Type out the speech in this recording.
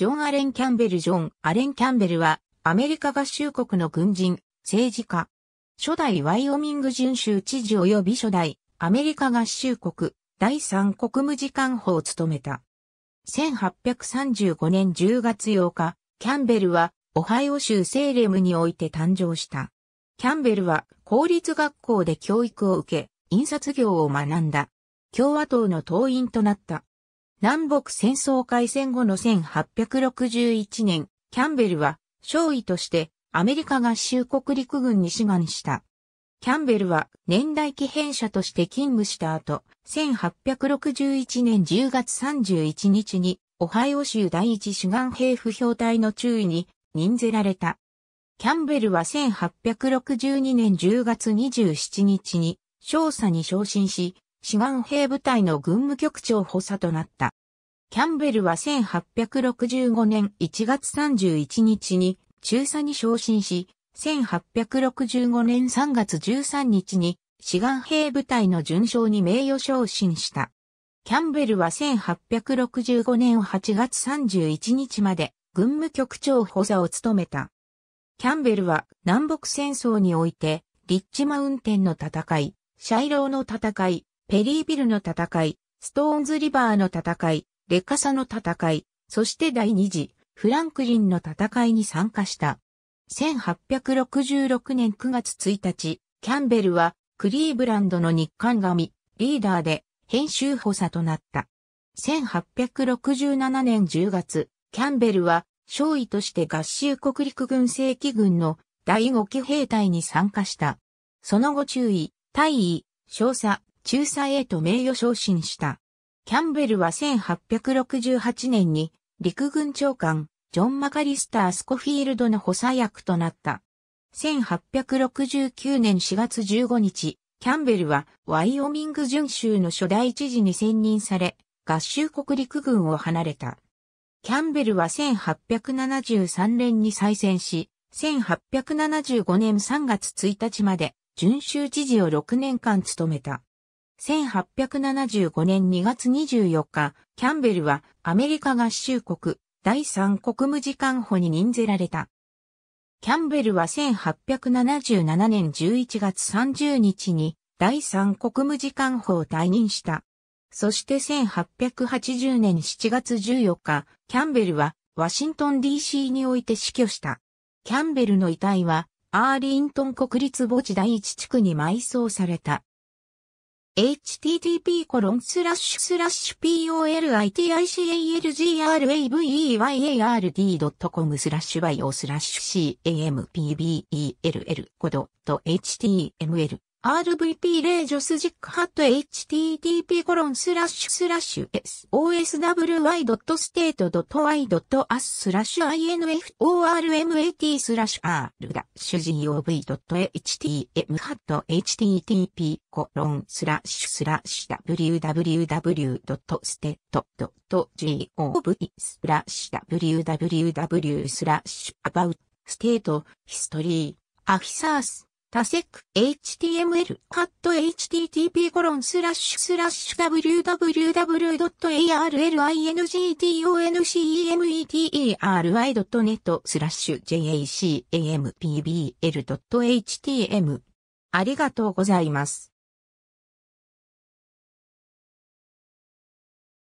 ジョン・アレン・キャンベル・ジョン・アレン・キャンベルは、アメリカ合衆国の軍人、政治家、初代ワイオミング準州知事及び初代アメリカ合衆国第三国務次官補を務めた。1835年10月8日、キャンベルはオハイオ州セーレムにおいて誕生した。キャンベルは公立学校で教育を受け、印刷業を学んだ。共和党の党員となった。南北戦争開戦後の1861年、キャンベルは少尉としてアメリカ合衆国陸軍に志願した。キャンベルは年代帰編者として勤務した後、1861年10月31日にオハイオ州第一主願兵不評隊の注意に任ぜられた。キャンベルは1862年10月27日に少佐に昇進し、志願兵部隊の軍務局長補佐となった。キャンベルは1865年1月31日に中佐に昇進し、1865年3月13日に志願兵部隊の巡将に名誉昇進した。キャンベルは1865年8月31日まで軍務局長補佐を務めた。キャンベルは南北戦争において、リッチマウンテンの戦い、シャイローの戦い、ペリービルの戦い、ストーンズリバーの戦い、レカサの戦い、そして第二次、フランクリンの戦いに参加した。1866年9月1日、キャンベルは、クリーブランドの日刊紙、リーダーで、編集補佐となった。1867年10月、キャンベルは、少尉として合衆国陸軍正規軍の第5機兵隊に参加した。その後注意、大尉、少佐、仲裁へと名誉昇進した。キャンベルは1868年に陸軍長官、ジョン・マカリスター・スコフィールドの補佐役となった。1869年4月15日、キャンベルはワイオミング準州の初代知事に選任され、合衆国陸軍を離れた。キャンベルは1873年に再選し、1875年3月1日まで準州知事を6年間務めた。1875年2月24日、キャンベルはアメリカ合衆国第三国務次官補に任ぜられた。キャンベルは1877年11月30日に第三国務次官補を退任した。そして1880年7月14日、キャンベルはワシントン DC において死去した。キャンベルの遺体はアーリントン国立墓地第一地区に埋葬された。http コロンスラッシュスラッシュ p o l i t i c a l g r a v a a r d c o m スラッシュバイオスラッシュ campbell コド html r v p s o s j i g h a t h t t p s o s w a d e s t a t e y a s i n f o r m a t r g o v h t m ハット http コロンスラッシュスラッシュ www.state.gov スラッシュ www スラッシュ about state history アフィサースタセック HTML カット HTTP コロンスラッシュスラッシュ www.arlingtoncemetery.net スラッシュ jacampbl.htm ありがとうございます。